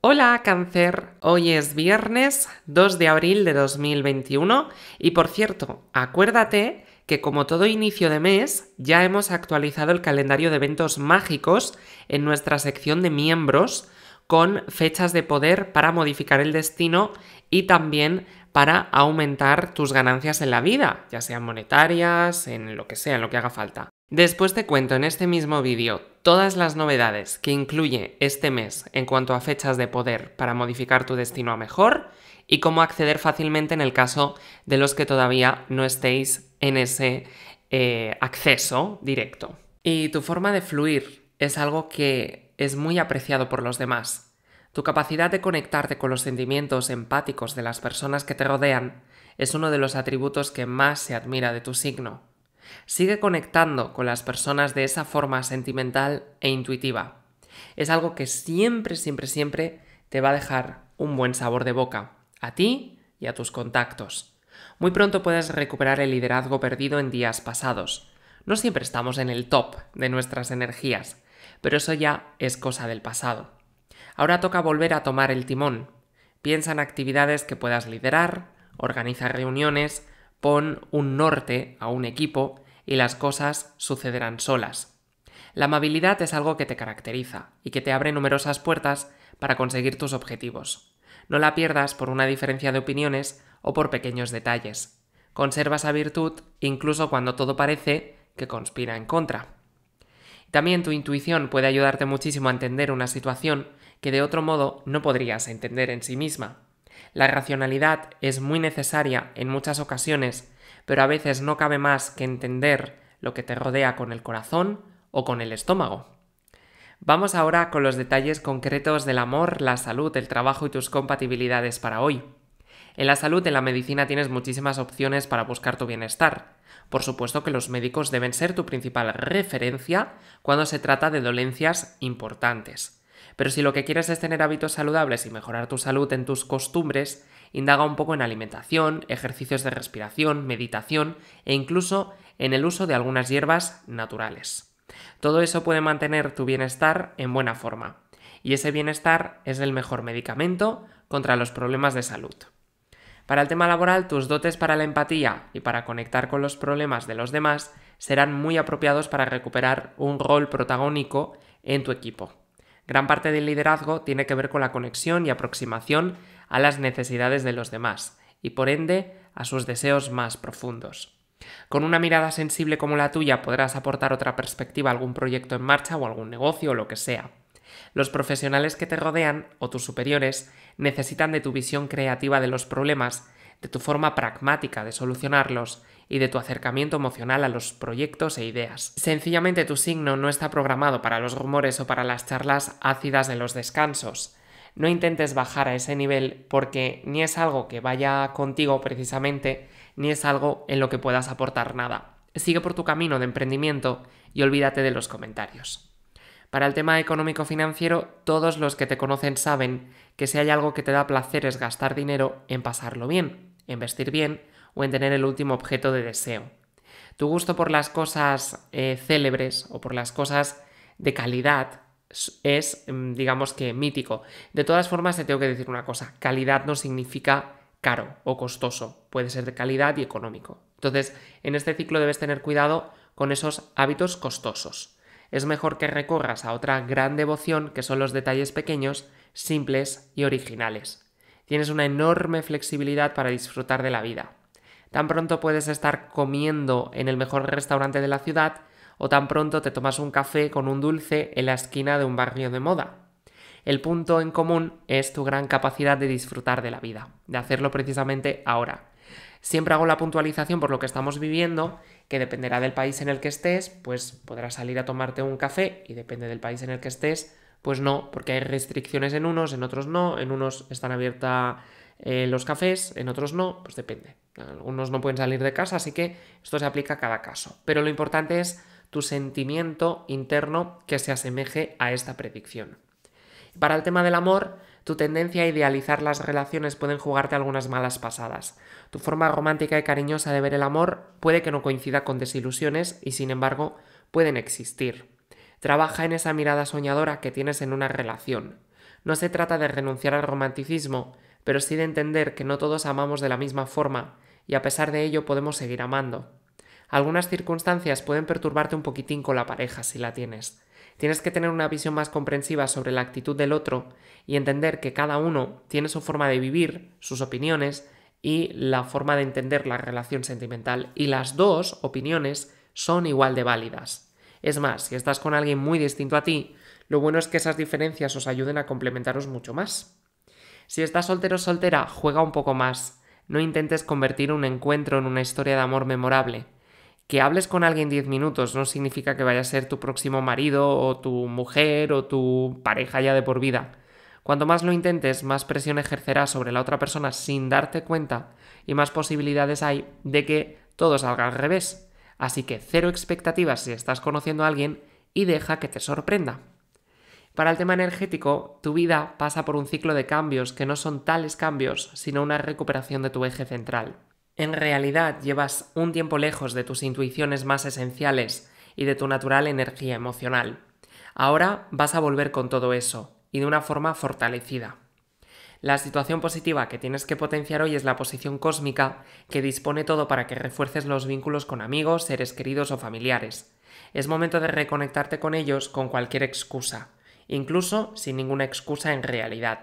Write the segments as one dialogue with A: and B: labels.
A: Hola cáncer, hoy es viernes 2 de abril de 2021 y por cierto, acuérdate que como todo inicio de mes ya hemos actualizado el calendario de eventos mágicos en nuestra sección de miembros con fechas de poder para modificar el destino y también para aumentar tus ganancias en la vida, ya sean monetarias, en lo que sea, en lo que haga falta. Después te cuento en este mismo vídeo todas las novedades que incluye este mes en cuanto a fechas de poder para modificar tu destino a mejor y cómo acceder fácilmente en el caso de los que todavía no estéis en ese eh, acceso directo. Y tu forma de fluir es algo que es muy apreciado por los demás. Tu capacidad de conectarte con los sentimientos empáticos de las personas que te rodean es uno de los atributos que más se admira de tu signo. Sigue conectando con las personas de esa forma sentimental e intuitiva. Es algo que siempre, siempre, siempre te va a dejar un buen sabor de boca, a ti y a tus contactos. Muy pronto puedes recuperar el liderazgo perdido en días pasados. No siempre estamos en el top de nuestras energías, pero eso ya es cosa del pasado. Ahora toca volver a tomar el timón. Piensa en actividades que puedas liderar, organiza reuniones, Pon un norte a un equipo y las cosas sucederán solas. La amabilidad es algo que te caracteriza y que te abre numerosas puertas para conseguir tus objetivos. No la pierdas por una diferencia de opiniones o por pequeños detalles. Conserva esa virtud incluso cuando todo parece que conspira en contra. También tu intuición puede ayudarte muchísimo a entender una situación que de otro modo no podrías entender en sí misma. La racionalidad es muy necesaria en muchas ocasiones, pero a veces no cabe más que entender lo que te rodea con el corazón o con el estómago. Vamos ahora con los detalles concretos del amor, la salud, el trabajo y tus compatibilidades para hoy. En la salud, en la medicina tienes muchísimas opciones para buscar tu bienestar. Por supuesto que los médicos deben ser tu principal referencia cuando se trata de dolencias importantes. Pero si lo que quieres es tener hábitos saludables y mejorar tu salud en tus costumbres, indaga un poco en alimentación, ejercicios de respiración, meditación e incluso en el uso de algunas hierbas naturales. Todo eso puede mantener tu bienestar en buena forma. Y ese bienestar es el mejor medicamento contra los problemas de salud. Para el tema laboral, tus dotes para la empatía y para conectar con los problemas de los demás serán muy apropiados para recuperar un rol protagónico en tu equipo. Gran parte del liderazgo tiene que ver con la conexión y aproximación a las necesidades de los demás y por ende a sus deseos más profundos. Con una mirada sensible como la tuya podrás aportar otra perspectiva a algún proyecto en marcha o algún negocio o lo que sea. Los profesionales que te rodean o tus superiores necesitan de tu visión creativa de los problemas de tu forma pragmática de solucionarlos y de tu acercamiento emocional a los proyectos e ideas. Sencillamente tu signo no está programado para los rumores o para las charlas ácidas de los descansos. No intentes bajar a ese nivel porque ni es algo que vaya contigo precisamente, ni es algo en lo que puedas aportar nada. Sigue por tu camino de emprendimiento y olvídate de los comentarios. Para el tema económico-financiero, todos los que te conocen saben que si hay algo que te da placer es gastar dinero en pasarlo bien, en vestir bien o en tener el último objeto de deseo. Tu gusto por las cosas eh, célebres o por las cosas de calidad es, mm, digamos que, mítico. De todas formas, te tengo que decir una cosa, calidad no significa caro o costoso, puede ser de calidad y económico. Entonces, en este ciclo debes tener cuidado con esos hábitos costosos. Es mejor que recorras a otra gran devoción que son los detalles pequeños, simples y originales tienes una enorme flexibilidad para disfrutar de la vida. Tan pronto puedes estar comiendo en el mejor restaurante de la ciudad o tan pronto te tomas un café con un dulce en la esquina de un barrio de moda. El punto en común es tu gran capacidad de disfrutar de la vida, de hacerlo precisamente ahora. Siempre hago la puntualización por lo que estamos viviendo, que dependerá del país en el que estés, pues podrás salir a tomarte un café y depende del país en el que estés, pues no, porque hay restricciones en unos, en otros no, en unos están abiertos eh, los cafés, en otros no, pues depende. Algunos no pueden salir de casa, así que esto se aplica a cada caso. Pero lo importante es tu sentimiento interno que se asemeje a esta predicción. Para el tema del amor, tu tendencia a idealizar las relaciones pueden jugarte algunas malas pasadas. Tu forma romántica y cariñosa de ver el amor puede que no coincida con desilusiones y sin embargo pueden existir. Trabaja en esa mirada soñadora que tienes en una relación. No se trata de renunciar al romanticismo, pero sí de entender que no todos amamos de la misma forma, y a pesar de ello podemos seguir amando. Algunas circunstancias pueden perturbarte un poquitín con la pareja si la tienes. Tienes que tener una visión más comprensiva sobre la actitud del otro y entender que cada uno tiene su forma de vivir, sus opiniones y la forma de entender la relación sentimental. Y las dos opiniones son igual de válidas. Es más, si estás con alguien muy distinto a ti, lo bueno es que esas diferencias os ayuden a complementaros mucho más. Si estás soltero o soltera, juega un poco más. No intentes convertir un encuentro en una historia de amor memorable. Que hables con alguien 10 minutos no significa que vaya a ser tu próximo marido o tu mujer o tu pareja ya de por vida. Cuanto más lo intentes, más presión ejercerás sobre la otra persona sin darte cuenta y más posibilidades hay de que todo salga al revés. Así que cero expectativas si estás conociendo a alguien y deja que te sorprenda. Para el tema energético, tu vida pasa por un ciclo de cambios que no son tales cambios, sino una recuperación de tu eje central. En realidad llevas un tiempo lejos de tus intuiciones más esenciales y de tu natural energía emocional. Ahora vas a volver con todo eso, y de una forma fortalecida. La situación positiva que tienes que potenciar hoy es la posición cósmica, que dispone todo para que refuerces los vínculos con amigos, seres queridos o familiares. Es momento de reconectarte con ellos con cualquier excusa, incluso sin ninguna excusa en realidad.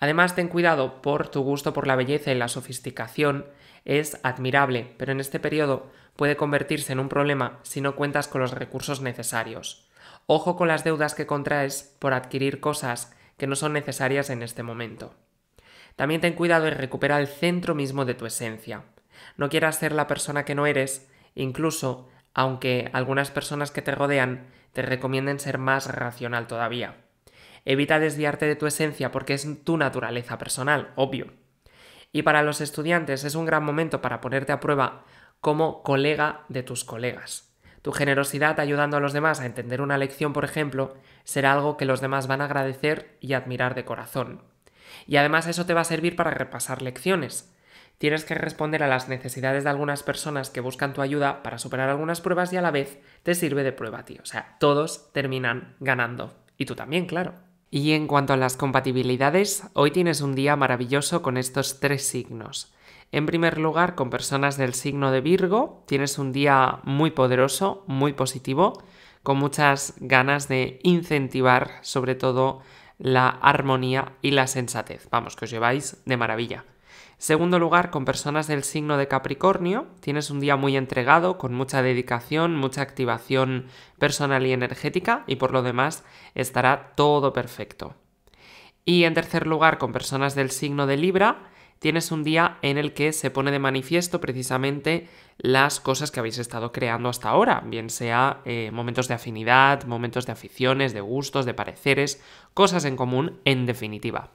A: Además, ten cuidado por tu gusto por la belleza y la sofisticación. Es admirable, pero en este periodo puede convertirse en un problema si no cuentas con los recursos necesarios. Ojo con las deudas que contraes por adquirir cosas que no son necesarias en este momento. También ten cuidado y recupera el centro mismo de tu esencia. No quieras ser la persona que no eres, incluso aunque algunas personas que te rodean te recomienden ser más racional todavía. Evita desviarte de tu esencia porque es tu naturaleza personal, obvio. Y para los estudiantes es un gran momento para ponerte a prueba como colega de tus colegas. Tu generosidad ayudando a los demás a entender una lección, por ejemplo, será algo que los demás van a agradecer y admirar de corazón. Y además eso te va a servir para repasar lecciones. Tienes que responder a las necesidades de algunas personas que buscan tu ayuda para superar algunas pruebas y a la vez te sirve de prueba a ti. O sea, todos terminan ganando. Y tú también, claro. Y en cuanto a las compatibilidades, hoy tienes un día maravilloso con estos tres signos. En primer lugar, con personas del signo de Virgo, tienes un día muy poderoso, muy positivo, con muchas ganas de incentivar sobre todo la armonía y la sensatez. Vamos, que os lleváis de maravilla. Segundo lugar, con personas del signo de Capricornio, tienes un día muy entregado, con mucha dedicación, mucha activación personal y energética, y por lo demás estará todo perfecto. Y en tercer lugar, con personas del signo de Libra, tienes un día en el que se pone de manifiesto precisamente las cosas que habéis estado creando hasta ahora, bien sea eh, momentos de afinidad, momentos de aficiones, de gustos, de pareceres, cosas en común, en definitiva.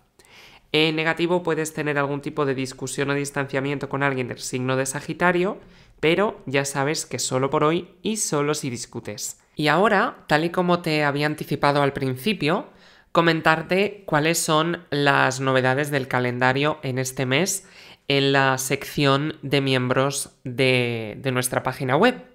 A: En negativo puedes tener algún tipo de discusión o distanciamiento con alguien del signo de Sagitario, pero ya sabes que solo por hoy y solo si discutes. Y ahora, tal y como te había anticipado al principio, comentarte cuáles son las novedades del calendario en este mes en la sección de miembros de, nuestra página web.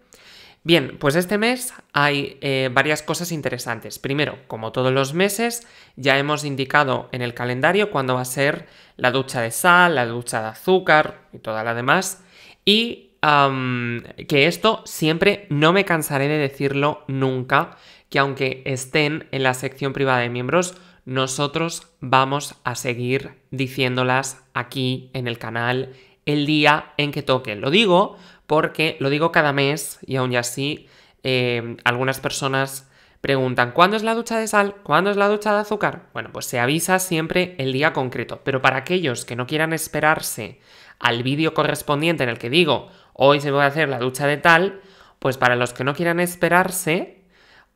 A: Bien, pues este mes hay eh, varias cosas interesantes. Primero, como todos los meses, ya hemos indicado en el calendario cuándo va a ser la ducha de sal, la ducha de azúcar y toda la demás. Y que esto siempre no me cansaré de decirlo nunca, que aunque estén en la sección privada de miembros, nosotros vamos a seguir diciéndolas aquí en el canal el día en que toquen. Lo digo porque lo digo cada mes y aún así em, algunas personas preguntan, ¿cuándo es la ducha de sal? ¿Cuándo es la ducha de azúcar? Bueno, pues se avisa siempre el día concreto, pero para aquellos que no quieran esperarse al vídeo correspondiente en el que digo, hoy se va a hacer la ducha de tal, pues para los que no quieran esperarse,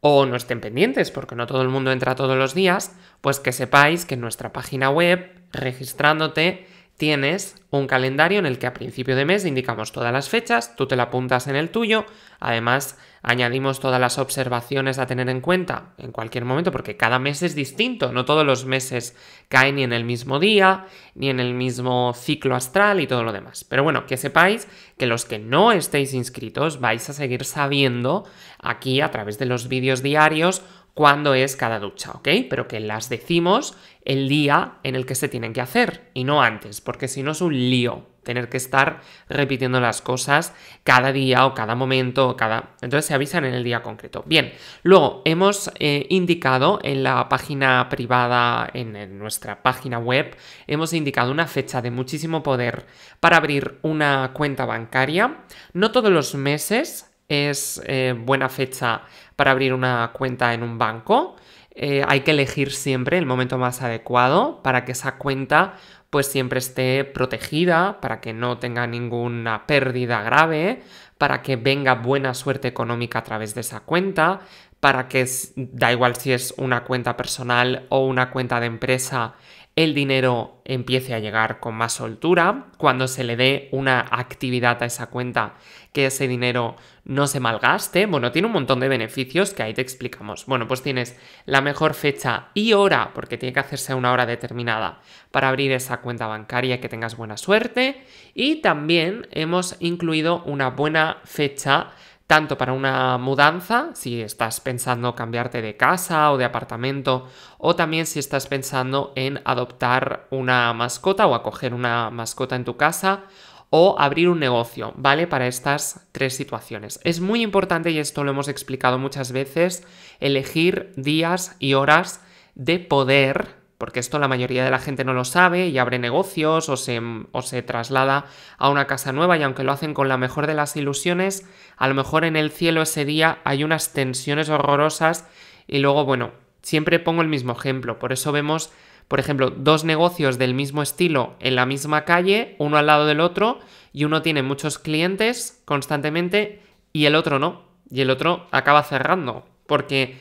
A: o no estén pendientes porque no todo el mundo entra todos los días, pues que sepáis que en nuestra página web, registrándote, tienes un calendario en el que a principio de mes indicamos todas las fechas, tú te la apuntas en el tuyo, además añadimos todas las observaciones a tener en cuenta en cualquier momento, porque cada mes es distinto, no todos los meses caen ni en el mismo día, ni en el mismo ciclo astral y todo lo demás. Pero bueno, que sepáis que los que no estéis inscritos vais a seguir sabiendo aquí a través de los vídeos diarios cuándo es cada ducha, ¿ok? Pero que las decimos el día en el que se tienen que hacer y no antes, porque si no es un lío tener que estar repitiendo las cosas cada día o cada momento o cada... Entonces se avisan en el día concreto. Bien, luego hemos eh, indicado en la página privada, en, nuestra página web, hemos indicado una fecha de muchísimo poder para abrir una cuenta bancaria. No todos los meses es eh, buena fecha para abrir una cuenta en un banco. Eh, hay que elegir siempre el momento más adecuado para que esa cuenta pues siempre esté protegida, para que no tenga ninguna pérdida grave, para que venga buena suerte económica a través de esa cuenta, para que da igual si es una cuenta personal o una cuenta de empresa, el dinero empiece a llegar con más soltura, cuando se le dé una actividad a esa cuenta, que ese dinero no se malgaste. Bueno, tiene un montón de beneficios que ahí te explicamos. Bueno, pues tienes la mejor fecha y hora, porque tiene que hacerse a una hora determinada para abrir esa cuenta bancaria, que tengas buena suerte. Y también hemos incluido una buena fecha tanto para una mudanza, si estás pensando cambiarte de casa o de apartamento, o también si estás pensando en adoptar una mascota o acoger una mascota en tu casa, o abrir un negocio, ¿vale? Para estas tres situaciones. Es muy importante, y esto lo hemos explicado muchas veces, elegir días y horas de poder porque esto la mayoría de la gente no lo sabe y abre negocios o se, traslada a una casa nueva y aunque lo hacen con la mejor de las ilusiones, a lo mejor en el cielo ese día hay unas tensiones horrorosas y luego, bueno, siempre pongo el mismo ejemplo, por eso vemos, por ejemplo, dos negocios del mismo estilo en la misma calle, uno al lado del otro y uno tiene muchos clientes constantemente y el otro no, y el otro acaba cerrando, porque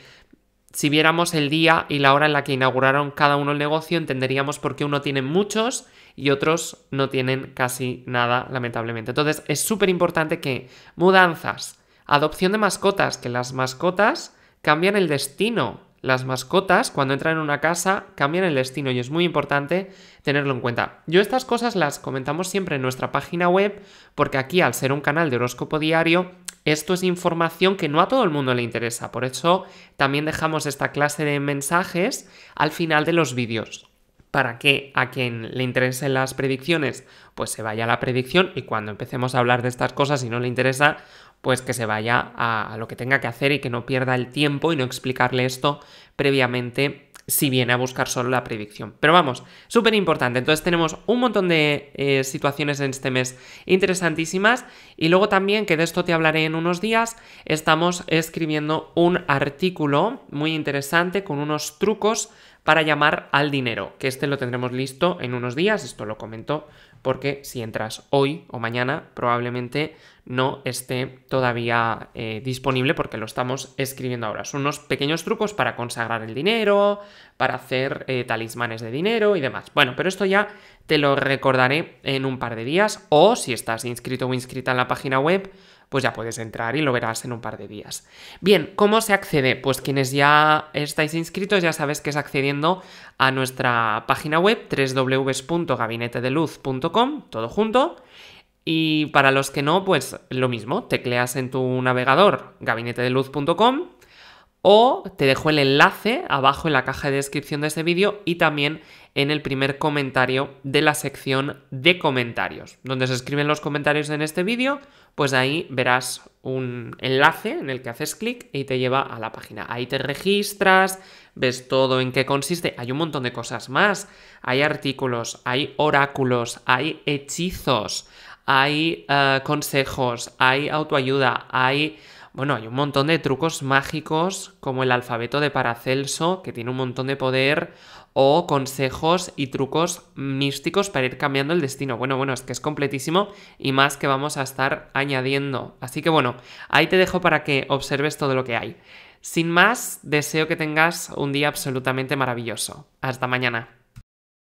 A: si viéramos el día y la hora en la que inauguraron cada uno el negocio, entenderíamos por qué uno tiene muchos y otros no tienen casi nada, lamentablemente. Entonces, es súper importante que mudanzas, adopción de mascotas, que las mascotas cambian el destino. Las mascotas, cuando entran en una casa, cambian el destino y es muy importante tenerlo en cuenta. Yo estas cosas las comentamos siempre en nuestra página web porque aquí, al ser un canal de horóscopo diario, esto es información que no a todo el mundo le interesa, por eso también dejamos esta clase de mensajes al final de los vídeos, para que a quien le interesen las predicciones, pues se vaya a la predicción y cuando empecemos a hablar de estas cosas y no le interesa, pues que se vaya a, lo que tenga que hacer y que no pierda el tiempo y no explicarle esto previamente si viene a buscar solo la predicción. Pero vamos, súper importante. Entonces tenemos un montón de eh, situaciones en este mes interesantísimas y luego también, que de esto te hablaré en unos días, estamos escribiendo un artículo muy interesante con unos trucos para llamar al dinero, que este lo tendremos listo en unos días, esto lo comento porque si entras hoy o mañana probablemente no esté todavía eh, disponible porque lo estamos escribiendo ahora. Son unos pequeños trucos para consagrar el dinero, para hacer eh, talismanes de dinero y demás. Bueno, pero esto ya te lo recordaré en un par de días o si estás inscrito o inscrita en la página web, pues ya puedes entrar y lo verás en un par de días. Bien, ¿cómo se accede? Pues quienes ya estáis inscritos ya sabes que es accediendo a nuestra página web www.gabinetedeluz.com, todo junto y para los que no, pues lo mismo, tecleas en tu navegador gabinetedeluz.com o te dejo el enlace abajo en la caja de descripción de este vídeo y también en el primer comentario de la sección de comentarios. Donde se escriben los comentarios en este vídeo, pues ahí verás un enlace en el que haces clic y te lleva a la página. Ahí te registras, ves todo en qué consiste. Hay un montón de cosas más. Hay artículos, hay oráculos, hay hechizos, hay eh, consejos, hay autoayuda, hay... Bueno, hay un montón de trucos mágicos como el alfabeto de Paracelso, que tiene un montón de poder, o consejos y trucos místicos para ir cambiando el destino. Bueno, bueno, es que es completísimo y más que vamos a estar añadiendo. Así que bueno, ahí te dejo para que observes todo lo que hay. Sin más, deseo que tengas un día absolutamente maravilloso. Hasta mañana.